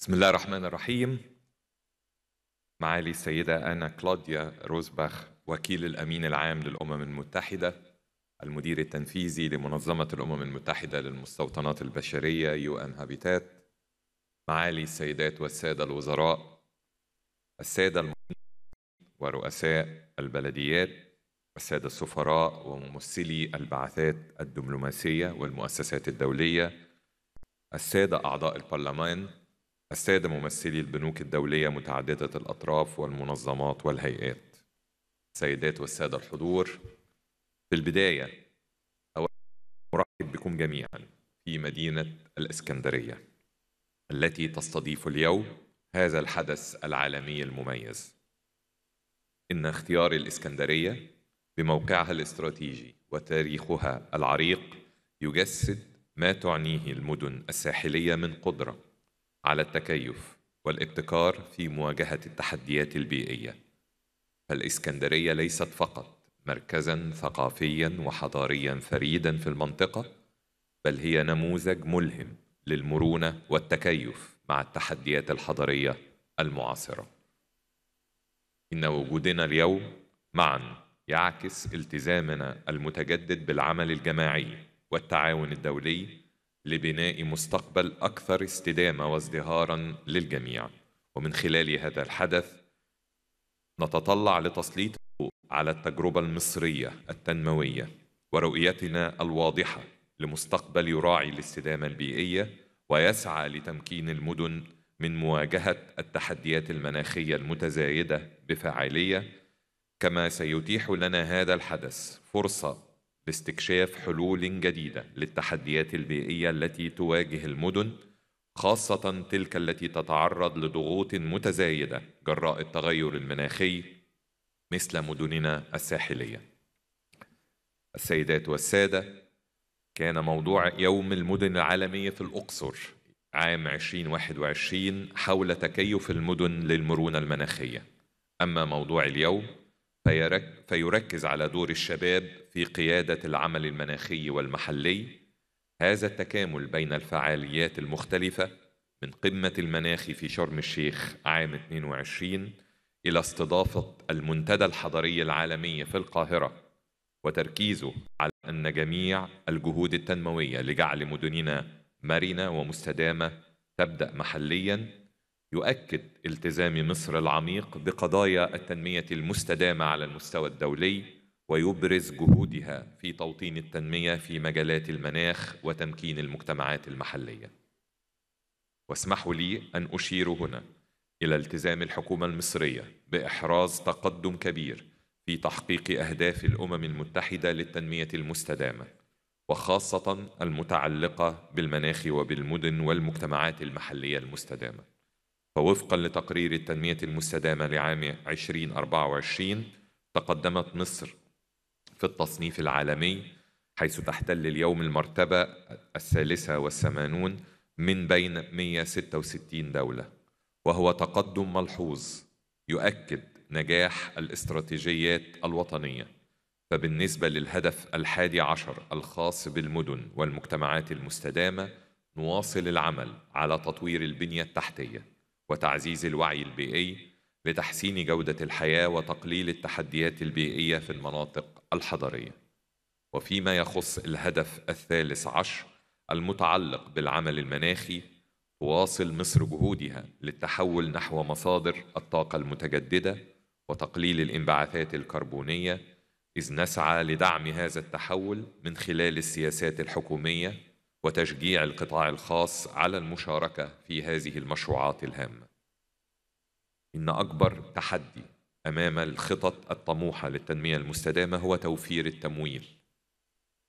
بسم الله الرحمن الرحيم معالي السيدة أنا كلاوديا روزباخ وكيل الأمين العام للأمم المتحدة المدير التنفيذي لمنظمة الأمم المتحدة للمستوطنات البشرية يو أن هابيتات معالي السيدات والسادة الوزراء السادة ورؤساء البلديات السادة السفراء وممثلي البعثات الدبلوماسية والمؤسسات الدولية السادة أعضاء البرلمان السادة ممثلي البنوك الدولية متعددة الأطراف والمنظمات والهيئات السيدات والسادة الحضور في البداية أرحب بكم جميعا في مدينة الإسكندرية التي تستضيف اليوم هذا الحدث العالمي المميز إن اختيار الإسكندرية بموقعها الاستراتيجي وتاريخها العريق يجسد ما تعنيه المدن الساحلية من قدرة على التكيف والابتكار في مواجهة التحديات البيئية فالإسكندرية ليست فقط مركزا ثقافيا وحضاريا فريدا في المنطقة بل هي نموذج ملهم للمرونة والتكيف مع التحديات الحضرية المعاصرة إن وجودنا اليوم معا يعكس التزامنا المتجدد بالعمل الجماعي والتعاون الدولي لبناء مستقبل أكثر استدامة وازدهارا للجميع ومن خلال هذا الحدث نتطلع لتسليط على التجربة المصرية التنموية ورؤيتنا الواضحة لمستقبل يراعي الاستدامة البيئية ويسعى لتمكين المدن من مواجهة التحديات المناخية المتزايدة بفاعلية كما سيتيح لنا هذا الحدث فرصة باستكشاف حلول جديدة للتحديات البيئية التي تواجه المدن خاصة تلك التي تتعرض لضغوط متزايدة جراء التغير المناخي مثل مدننا الساحلية. السيدات والسادة، كان موضوع يوم المدن العالمية في الأقصر عام 2021 حول تكيف المدن للمرونة المناخية. أما موضوع اليوم فيركز على دور الشباب في قيادة العمل المناخي والمحلي هذا التكامل بين الفعاليات المختلفة من قمة المناخ في شرم الشيخ عام 22 إلى استضافة المنتدى الحضري العالمي في القاهرة وتركيزه على أن جميع الجهود التنموية لجعل مدننا مرنة ومستدامة تبدأ محلياً يؤكد التزام مصر العميق بقضايا التنميه المستدامه على المستوى الدولي ويبرز جهودها في توطين التنميه في مجالات المناخ وتمكين المجتمعات المحليه واسمحوا لي ان اشير هنا الى التزام الحكومه المصريه باحراز تقدم كبير في تحقيق اهداف الامم المتحده للتنميه المستدامه وخاصه المتعلقه بالمناخ وبالمدن والمجتمعات المحليه المستدامه فوفقا لتقرير التنمية المستدامة لعام 2024 تقدمت مصر في التصنيف العالمي حيث تحتل اليوم المرتبة الثالثة والثمانون من بين 166 دولة وهو تقدم ملحوظ يؤكد نجاح الاستراتيجيات الوطنية فبالنسبة للهدف الحادي عشر الخاص بالمدن والمجتمعات المستدامة نواصل العمل على تطوير البنية التحتية وتعزيز الوعي البيئي لتحسين جودة الحياة وتقليل التحديات البيئية في المناطق الحضرية. وفيما يخص الهدف الثالث عشر المتعلق بالعمل المناخي تواصل مصر جهودها للتحول نحو مصادر الطاقة المتجددة وتقليل الانبعاثات الكربونية إذ نسعى لدعم هذا التحول من خلال السياسات الحكومية وتشجيع القطاع الخاص على المشاركه في هذه المشروعات الهامه ان اكبر تحدي امام الخطط الطموحه للتنميه المستدامه هو توفير التمويل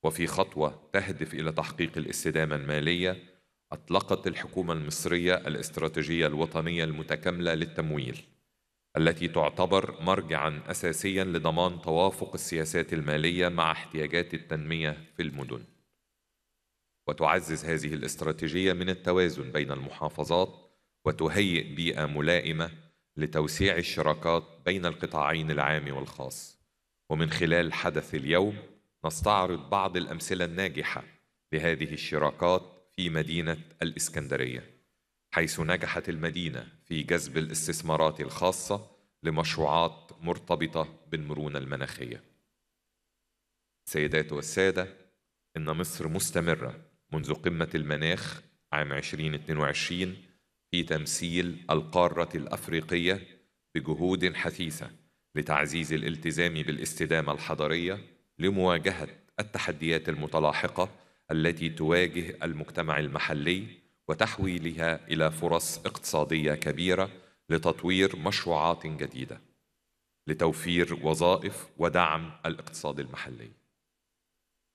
وفي خطوه تهدف الى تحقيق الاستدامه الماليه اطلقت الحكومه المصريه الاستراتيجيه الوطنيه المتكامله للتمويل التي تعتبر مرجعا اساسيا لضمان توافق السياسات الماليه مع احتياجات التنميه في المدن وتعزز هذه الاستراتيجية من التوازن بين المحافظات وتهيئ بيئة ملائمة لتوسيع الشراكات بين القطاعين العام والخاص ومن خلال حدث اليوم نستعرض بعض الأمثلة الناجحة لهذه الشراكات في مدينة الإسكندرية حيث نجحت المدينة في جذب الاستثمارات الخاصة لمشروعات مرتبطة بالمرونة المناخية سيدات والسادة إن مصر مستمرة منذ قمة المناخ عام 2022 في تمثيل القارة الأفريقية بجهود حثيثة لتعزيز الالتزام بالاستدامة الحضرية لمواجهة التحديات المتلاحقة التي تواجه المجتمع المحلي وتحويلها إلى فرص اقتصادية كبيرة لتطوير مشروعات جديدة لتوفير وظائف ودعم الاقتصاد المحلي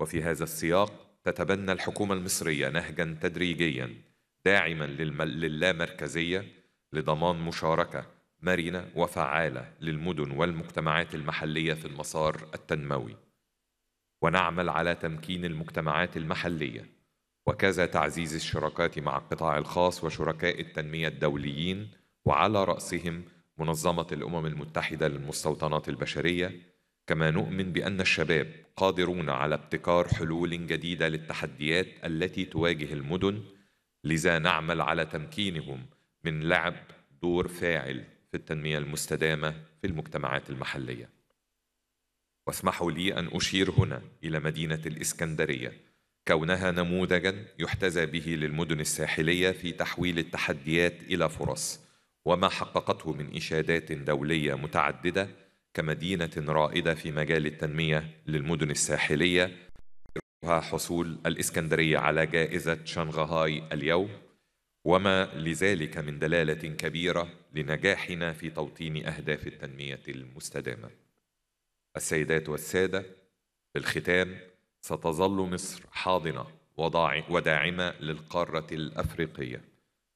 وفي هذا السياق تتبنى الحكومة المصرية نهجا تدريجيا داعما للامركزية لضمان مشاركة مرنة وفعالة للمدن والمجتمعات المحلية في المسار التنموي ونعمل على تمكين المجتمعات المحلية وكذا تعزيز الشراكات مع القطاع الخاص وشركاء التنمية الدوليين وعلى رأسهم منظمة الأمم المتحدة للمستوطنات البشرية كما نؤمن بأن الشباب قادرون على ابتكار حلول جديدة للتحديات التي تواجه المدن لذا نعمل على تمكينهم من لعب دور فاعل في التنمية المستدامة في المجتمعات المحلية واسمحوا لي أن أشير هنا إلى مدينة الإسكندرية كونها نموذجا يحتذى به للمدن الساحلية في تحويل التحديات إلى فرص وما حققته من إشادات دولية متعددة كمدينة رائدة في مجال التنمية للمدن الساحلية حصول الإسكندرية على جائزة شنغهاي اليوم وما لذلك من دلالة كبيرة لنجاحنا في توطين أهداف التنمية المستدامة السيدات والسادة بالختام ستظل مصر حاضنة وداعمة للقارة الأفريقية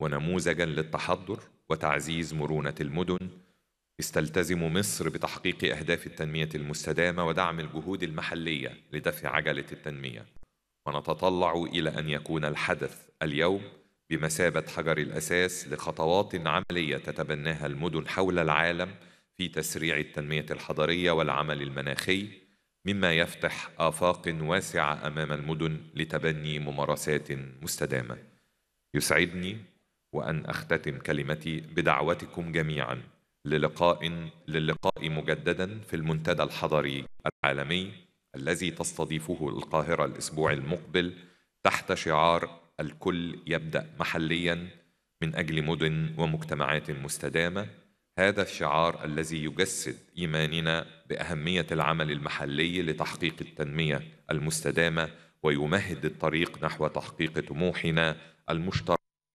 ونموذجا للتحضر وتعزيز مرونة المدن استلتزم مصر بتحقيق أهداف التنمية المستدامة ودعم الجهود المحلية لدفع عجلة التنمية ونتطلع إلى أن يكون الحدث اليوم بمثابة حجر الأساس لخطوات عملية تتبناها المدن حول العالم في تسريع التنمية الحضرية والعمل المناخي مما يفتح آفاق واسعة أمام المدن لتبني ممارسات مستدامة يسعدني وأن أختتم كلمتي بدعوتكم جميعاً للقاء للقاء مجددا في المنتدى الحضري العالمي الذي تستضيفه القاهرة الأسبوع المقبل تحت شعار الكل يبدأ محليا من أجل مدن ومجتمعات مستدامة هذا الشعار الذي يجسد إيماننا بأهمية العمل المحلي لتحقيق التنمية المستدامة ويمهد الطريق نحو تحقيق طموحنا المشترك